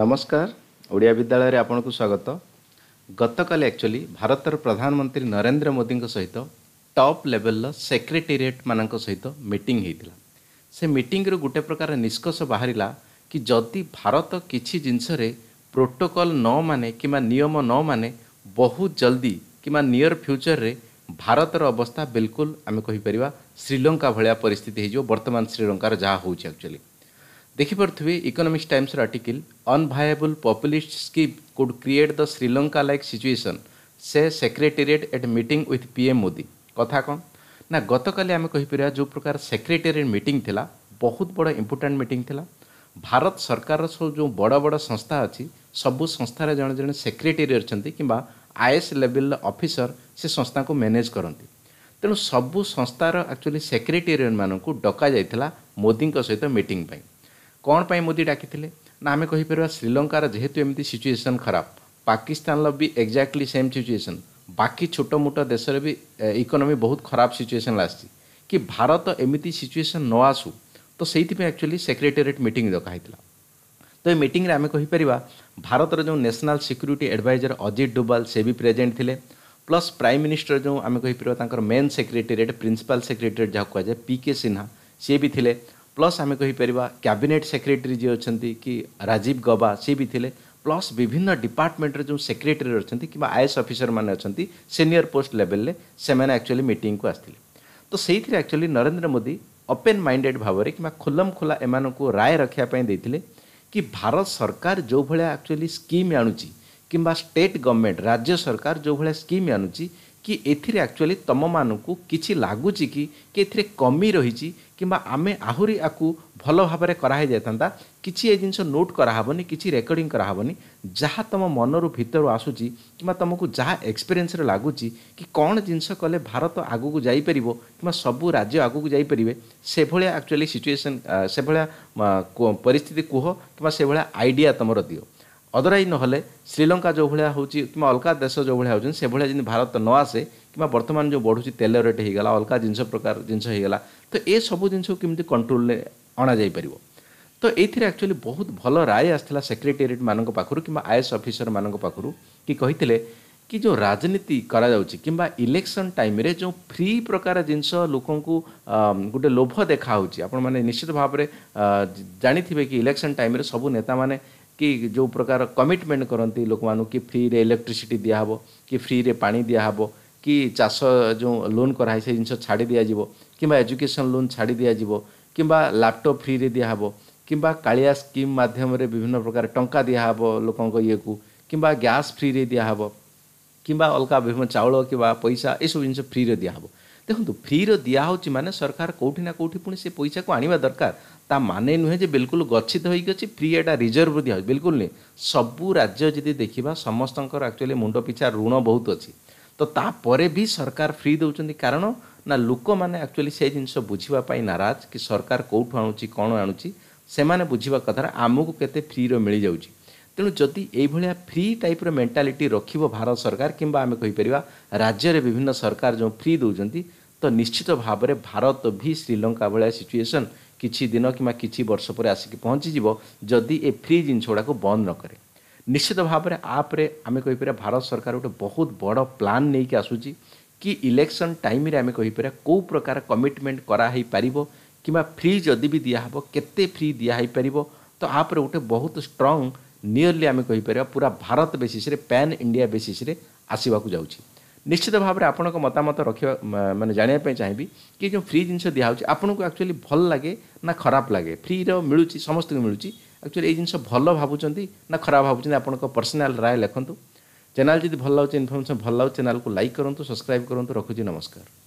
ନମସ୍କାର ଓଡ଼ିଆ ବିଦ୍ୟାଳୟରେ ଆପଣଙ୍କୁ ସ୍ୱାଗତ ଗତକାଲି ଆକ୍ଚୁଆଲି ଭାରତର ପ୍ରଧାନମନ୍ତ୍ରୀ ନରେନ୍ଦ୍ର ମୋଦିଙ୍କ ସହିତ ଟପ୍ ଲେଭେଲର ସେକ୍ରେଟେରିଏଟ୍ମାନଙ୍କ ସହିତ ମିଟିଂ ହୋଇଥିଲା ସେ ମିଟିଂରୁ ଗୋଟେ ପ୍ରକାର ନିଷ୍କର୍ଷ ବାହାରିଲା କି ଯଦି ଭାରତ କିଛି ଜିନିଷରେ ପ୍ରୋଟୋକଲ୍ ନ ମାନେ କିମ୍ବା ନିୟମ ନ ମାନେ ବହୁତ ଜଲ୍ଦି କିମ୍ବା ନିୟର ଫ୍ୟୁଚର୍ରେ ଭାରତର ଅବସ୍ଥା ବିଲକୁଲ ଆମେ କହିପାରିବା ଶ୍ରୀଲଙ୍କା ଭଳିଆ ପରିସ୍ଥିତି ହୋଇଯିବ ବର୍ତ୍ତମାନ ଶ୍ରୀଲଙ୍କାର ଯାହା ହେଉଛି ଆକ୍ଚୁଆଲି ଦେଖିପାରୁଥିବେ ଇକୋନୋମିକ୍ସ ଟାଇମ୍ସର article unviable populist scheme could create the Sri Lanka like situation ସେ secretariat at meeting with PM Modi କଥା କ'ଣ ନା ଗତକାଲି ଆମେ କହିପାରିବା ଯେଉଁ ପ୍ରକାର ସେକ୍ରେଟେରିଏଟ୍ ମିଟିଂ ଥିଲା ବହୁତ ବଡ଼ ଇମ୍ପୋର୍ଟାଣ୍ଟ ମିଟିଂ ଥିଲା ଭାରତ ସରକାରର ସବୁ ଯେଉଁ ବଡ଼ ବଡ଼ ସଂସ୍ଥା ଅଛି ସବୁ ସଂସ୍ଥାରେ ଜଣେ ଜଣେ ସେକ୍ରେଟେରୀ ଅଛନ୍ତି କିମ୍ବା ଆଇଏଏସ୍ ଲେଭେଲ୍ର ଅଫିସର ସେ ସଂସ୍ଥାକୁ ମ୍ୟାନେଜ୍ କରନ୍ତି ତେଣୁ ସବୁ ସଂସ୍ଥାର ଆକ୍ଚୁଆଲି ସେକ୍ରେଟେରିୟନ୍ମାନଙ୍କୁ ଡକାଯାଇଥିଲା ମୋଦିଙ୍କ ସହିତ ମିଟିଂ ପାଇଁ କ'ଣ ପାଇଁ ମୋଦି ଡାକିଥିଲେ ନା ଆମେ କହିପାରିବା ଶ୍ରୀଲଙ୍କାର ଯେହେତୁ ଏମିତି ସିଚୁଏସନ୍ ଖରାପ ପାକିସ୍ତାନର ବି ଏକ୍ଜାକ୍ଟଲି ସେମ୍ ସିଚୁଏସନ୍ ବାକି ଛୋଟ ମୋଟ ଦେଶରେ ବି ଇକୋନୋମି ବହୁତ ଖରାପ ସିଚୁଏସନ୍ ଆସିଛି କି ଭାରତ ଏମିତି ସିଚୁଏସନ୍ ନ ଆସୁ ତ ସେଇଥିପାଇଁ ଆକ୍ଚୁଆଲି ସେକ୍ରେଟେରିଏଟ୍ ମିଟିଂ ଡକା ହେଇଥିଲା ତ ଏ ମିଟିଂରେ ଆମେ କହିପାରିବା ଭାରତର ଯେଉଁ national security adviser Ajit Doval ସେ ବି ପ୍ରେଜେଣ୍ଟ ଥିଲେ ପ୍ଲସ୍ ପ୍ରାଇମ୍ ମିନିଷ୍ଟର ଯେଉଁ ଆମେ କହିପାରିବା ତାଙ୍କର ମେନ୍ ସେକ୍ରେଟେରିଏଟ୍ ପ୍ରିନ୍ସିପାଲ୍ ସେକ୍ରେଟେରିଏଟ୍ ଯାହାକୁ କୁହାଯାଏ ପି କେ ସିହ୍ନା ସିଏ ବି ଥିଲେ प्लस आम कहीपर कैबिनेट सेक्रेटरी जी अच्छा कि राजीव गबा सी भी थे प्लस विभिन्न डिपार्टमेंटर जो सेक्रेटरी अच्छे कि आई एस अफिसर मैंने अच्छा सीनियर पोस्ट लेवल ले, से मैंने मीट को आसते तो से actually Narendra Modi open minded भाव में कि खुलम खुला एम को राय रखापी कि भारत सरकार जो भाया एक्चुअली स्कीम आणुच्ची कि स्टेट गवर्नमेंट राज्य सरकार जो भाया स्कीम आणुच्छी କି ଏଥିରେ ଆକ୍ଚୁଆଲି ତୁମମାନଙ୍କୁ କିଛି ଲାଗୁଛି କି କି ଏଥିରେ କମି ରହିଛି କିମ୍ବା ଆମେ ଆହୁରି ଆକୁ ଭଲ ଭାବରେ କରାହେଇଯାଇଥାନ୍ତା କିଛି ଏ ଜିନିଷ ନୋଟ୍ କରାହେବନି କିଛି ରେକର୍ଡ଼ିଂ କରାହେବନି ଯାହା ତୁମ ମନରୁ ଭିତରୁ ଆସୁଛି କିମ୍ବା ତୁମକୁ ଯାହା ଏକ୍ସପିରିଏନ୍ସରେ ଲାଗୁଛି କି କ'ଣ ଜିନିଷ କଲେ ଭାରତ ଆଗକୁ ଯାଇପାରିବ କିମ୍ବା ସବୁ ରାଜ୍ୟ ଆଗକୁ ଯାଇପାରିବେ ସେଭଳିଆ ଆକ୍ଚୁଆଲି ସିଚୁଏସନ୍ ସେଭଳିଆ ପରିସ୍ଥିତି କୁହ କିମ୍ବା ସେଭଳିଆ ଆଇଡ଼ିଆ ତୁମର ଦିଅ ଅଦରାଇ ନହେଲେ ଶ୍ରୀଲଙ୍କା ଯେଉଁଭଳିଆ ହେଉଛି କିମ୍ବା ଅଲଗା ଦେଶ ଯେଉଁଭଳିଆ ହେଉଛନ୍ତି ସେଭଳିଆ ଯେମିତି ଭାରତ ନ ଆସେ କିମ୍ବା ବର୍ତ୍ତମାନ ଯେଉଁ ବଢ଼ୁଛି ତେଲ ରେଟ୍ ହୋଇଗଲା ଅଲଗା ଜିନିଷ ପ୍ରକାର ଜିନିଷ ହୋଇଗଲା ତ ଏସବୁ ଜିନିଷକୁ କେମିତି କଣ୍ଟ୍ରୋଲରେ ଅଣାଯାଇପାରିବ ତ ଏଇଥିରେ ଆକ୍ଚୁଆଲି ବହୁତ ଭଲ ରାୟ ଆସିଥିଲା ସେକ୍ରେଟେରିଏଟ୍ମାନଙ୍କ ପାଖରୁ କିମ୍ବା ଆଇ ଏସ୍ ଅଫିସରମାନଙ୍କ ପାଖରୁ କି କହିଥିଲେ କି ଯେଉଁ ରାଜନୀତି କରାଯାଉଛି କିମ୍ବା ଇଲେକ୍ସନ୍ ଟାଇମ୍ରେ ଯେଉଁ ଫ୍ରି ପ୍ରକାର ଜିନିଷ ଲୋକଙ୍କୁ ଗୋଟେ ଲୋଭ ଦେଖାହେଉଛି ଆପଣମାନେ ନିଶ୍ଚିତ ଭାବରେ ଜାଣିଥିବେ କି ଇଲେକ୍ସନ୍ ଟାଇମ୍ରେ ସବୁ ନେତାମାନେ କି ଯେଉଁ ପ୍ରକାର କମିଟମେଣ୍ଟ କରନ୍ତି ଲୋକମାନଙ୍କୁ କି ଫ୍ରିରେ ଇଲେକ୍ଟ୍ରିସିଟି ଦିଆହେବ କି ଫ୍ରିରେ ପାଣି ଦିଆହେବ କି ଚାଷ ଯେଉଁ ଲୋନ୍ କରାହେଇ ସେ ଜିନିଷ ଛାଡ଼ି ଦିଆଯିବ କିମ୍ବା ଏଜୁକେସନ୍ ଲୋନ୍ ଛାଡ଼ି ଦିଆଯିବ କିମ୍ବା ଲ୍ୟାପଟପ୍ ଫ୍ରିରେ ଦିଆହେବ କିମ୍ବା କାଳିଆ ସ୍କିମ୍ ମାଧ୍ୟମରେ ବିଭିନ୍ନ ପ୍ରକାର ଟଙ୍କା ଦିଆହେବ ଲୋକଙ୍କ ଇଏକୁ କିମ୍ବା ଗ୍ୟାସ୍ ଫ୍ରିରେ ଦିଆହେବ କିମ୍ବା ଅଲଗା ବିଭିନ୍ନ ଚାଉଳ କିମ୍ବା ପଇସା ଏସବୁ ଜିନିଷ ଫ୍ରିରେ ଦିଆହେବ ଦେଖନ୍ତୁ ଫ୍ରିର ଦିଆହେଉଛି ମାନେ ସରକାର କେଉଁଠି ନା କେଉଁଠି ପୁଣି ସେ ପଇସାକୁ ଆଣିବା ଦରକାର ତା ମାନେ ନୁହେଁ ଯେ ବିଲକୁଲ ଗଚ୍ଛିତ ହୋଇକି ଅଛି ଫ୍ରି ଏଇଟା ରିଜର୍ଭ ଦିଆହେଉଛି ବିଲକୁଲ ନୁହେଁ ସବୁ ରାଜ୍ୟ ଯଦି ଦେଖିବା ସମସ୍ତଙ୍କର ଆକ୍ଚୁଆଲି ମୁଣ୍ଡ ପିଛା ଋଣ ବହୁତ ଅଛି ତ ତାପରେ ବି ସରକାର ଫ୍ରି ଦେଉଛନ୍ତି କାରଣ ନା ଲୋକମାନେ ଆକ୍ଚୁଆଲି ସେ ଜିନିଷ ବୁଝିବା ପାଇଁ ନାରାଜ କି ସରକାର କେଉଁଠୁ ଆଣୁଛି କ'ଣ ଆଣୁଛି ସେମାନେ ବୁଝିବା କଥାରେ ଆମକୁ କେତେ ଫ୍ରିର ମିଳିଯାଉଛି तेणु जदि यही फ्री टाइप मेन्टालीटी रख भारत सरकार किपर राज्य विभिन्न सरकार जो फ्री दे तो निश्चित भाव में भारत भी श्रीलंका भाया सिचुएसन किसी दिन कि वर्ष पर आसिक पहुँची जदि ए फ्री गुड़ाक बंद नक निश्चित भाव में आप्रे आप्रेम कहीपर भारत सरकार गोटे बहुत बड़ प्लां नहीं कि आसूँ कि इलेक्शन टाइम आम कहीपर कौ प्रकार कमिटमेंट कराईपर कि फ्री जदि भी दिहब के फ्री दिहपर तो आप गोटे बहुत स्ट्रंग ନିୟରଲି ଆମେ କହିପାରିବା ପୁରା ଭାରତ ବେସିସ୍ରେ ପ୍ୟାନ୍ ଇଣ୍ଡିଆ ବେସିସ୍ରେ ଆସିବାକୁ ଯାଉଛି ନିଶ୍ଚିତ ଭାବରେ ଆପଣଙ୍କ ମତାମତ ରଖିବା ମାନେ ଜାଣିବା ପାଇଁ ଚାହିଁବି କି ଯେଉଁ ଫ୍ରି ଜିନିଷ ଦିଆହେଉଛି ଆପଣଙ୍କୁ ଆକ୍ଚୁଆଲି ଭଲ ଲାଗେ ନା ଖରାପ ଲାଗେ ଫ୍ରିର ମିଳୁଛି ସମସ୍ତଙ୍କୁ ମିଳୁଛି ଆକ୍ଚୁଆଲି ଏଇ ଜିନିଷ ଭଲ ଭାବୁଛନ୍ତି ନା ଖରାପ ଭାବୁଛନ୍ତି ଆପଣଙ୍କ ପର୍ସନାଲ୍ ରାୟ ଲେଖନ୍ତୁ ଚ୍ୟାନେଲ୍ ଯଦି ଭଲ ଲାଗୁଛି ଇନଫର୍ମେସନ୍ ଭଲ ଲାଗୁଛି ଚ୍ୟାନେଲ୍କୁ ଲାଇକ୍ କରନ୍ତୁ ସବସ୍କ୍ରାଇବ୍ କରନ୍ତୁ ରଖୁଛି ନମସ୍କାର